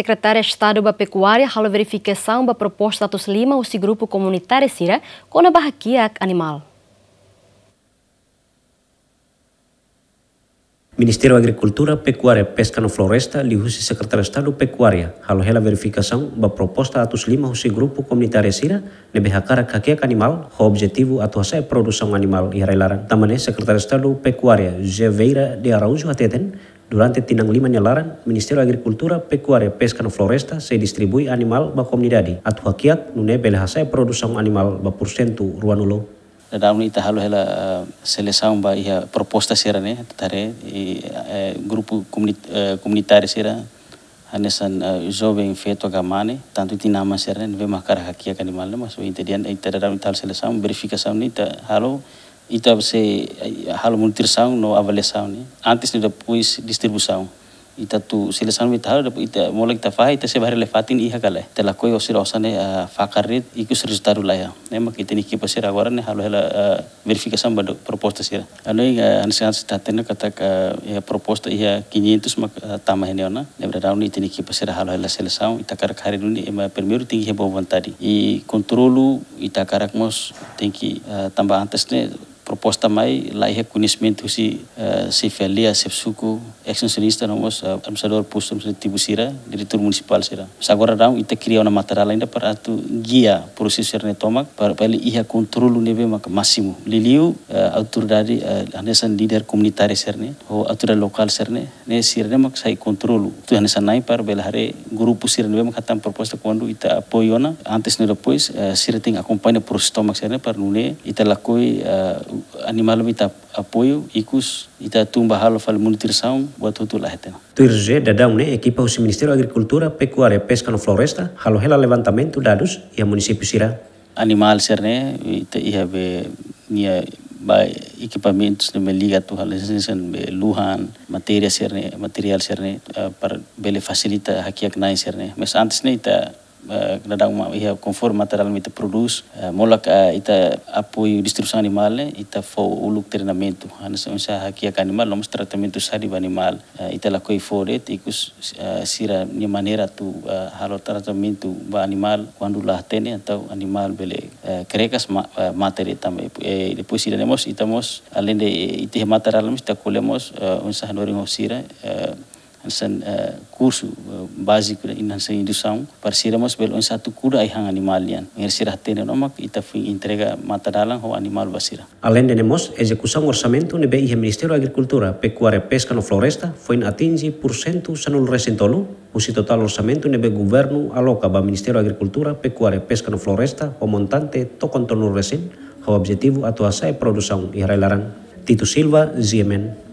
Secretária de Estado da Pecuária hal verificação da proposta de Lima, o grupo comunitário Sira com a barraquia animal. Ministério da Agricultura, Pecuária, Pesca no Floresta, Lihusi Secretário de Estado Pecuária, Halohela Verificação, ba proposta atus lima husi grupo comunitário sira, nebe hakara kakek animal, ho objetivo atuasa e produção animal e laran. Tamane Secretário de Estado Pecuária, Geveira de Araújo Ateten, Durante tinang lima nyalaran, Ministerio Agrikultura Agricultura, Pecuária, Pesca no Floresta se distribui animal ba comunidade. Atu hakiat nune belhasa e produção animal ba porcento ruanulo dalam ita halu hela eh, seleção ba ia proposta sera ne tare e eh, grupo comunitário eh, sera hanesan jovem feto gamane tanto iti nama sera ne vema hakia kan dimal mas o ita dian ita dalam ita seleção verificação ne ita halu ita se halu no avaliação ne antes ne depois distribuição ita tu silesan bitar ita molek ta fa ita sebare le fatin iha kala te la koi osane fakarit iku sristaru la ya nema kita niki pasira agora ne halo hela verificação bado proposta sira ano iga ansian sta tena kata ya proposta iha itu mak tama hene ona ne bra ni ita niki pasira halo hela seleção ita kara kari ni ema primeiro tingi heboh vantari I kontrolu ita kara mos tem tambah antes ne proposta mai la ihe kunisment husi eh, se felia se suku extensionista nomos eh, amsador pusum se tibusira diretor municipal sira sagora rau ita kriya ona material ainda para tu guia proses serne tomak para pele iha kontrol nebe mak maksimu. liliu autoridade hanesan leader komunitari serne ho autoridade lokal serne ne sirne mak sai kontrol tu hanesan nai para bela hare grupo sirne nebe mak hatam proposta quando ita apoio na antes ne depois eh, sirting acompanha proses tomak serne para nune ita lakoi animal ita apoio ikus ita tumba halo fal munição watu tu lahetena Tuirje dadang ne equipa do Ministério da Agricultura, Pecuária, Pesca no Floresta halo hela levantamento dados ia município sira animal serne ita ia be nia ba equipamentos de meliga tu halesensen be luhan materia serne material serne para bele facilita hakiak nai serne mas antes ne ita Eh, kadang ma ia conforme material mita produz eh, molak eh, ita apoio distribuição animal ita fo uluk treinamento anasa unsa hakia ak animal lomos tratamento sa di animal ita la koi fore tikus sira ni maneira tu halo tratamento ba animal quando la tene atau animal bele krekas materi e depois sira nemos itamos além de ite material mista kolemos unsa hanoring sira san eh, kursu eh, basic kuda inan san indução parsira mos bel on satu kuda ai hang animal yan ngir sirah tenen omak ita fui entrega dalang ho animal basira além de nemos execução orçamento ne bei Ministério da Agricultura Pecuária Pesca no Floresta foi in atingi por cento sanul resentolu usi total orçamento ne bei governo aloca ba Ministério Agrikultura Agricultura Pecuária Pesca no Floresta o montante to contorno ho o objetivo atuasa e produção e Tito Silva, Ziemen.